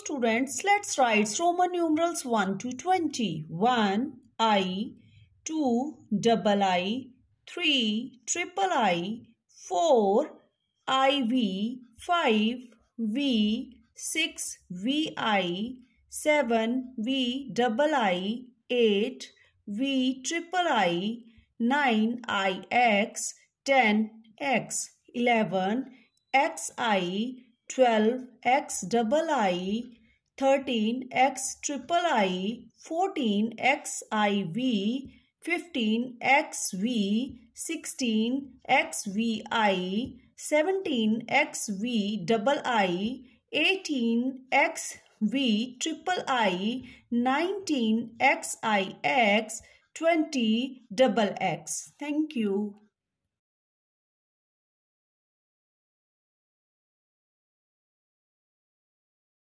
students, let's write Roman numerals 1 to 20. 1, I, 2, double I, 3, triple I, 4, IV, 5, V, 6, VI, 7, V, double I, 8, V, triple I, 9, IX, 10, X, 11, XI, 12 x double i 13 x triple i 14 x i v 15 x v 16 x v i 17 x v double i 18 x v triple i 19 x i x 20 double x thank you